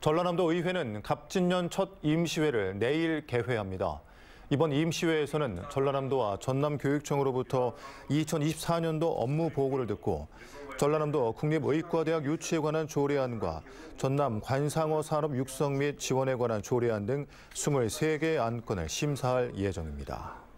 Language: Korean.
전라남도 의회는 갑진년 첫 임시회를 내일 개회합니다. 이번 임시회에서는 전라남도와 전남교육청으로부터 2024년도 업무 보고를 듣고 전라남도 국립의과대학 유치에 관한 조례안과 전남 관상어 산업 육성 및 지원에 관한 조례안 등 23개의 안건을 심사할 예정입니다.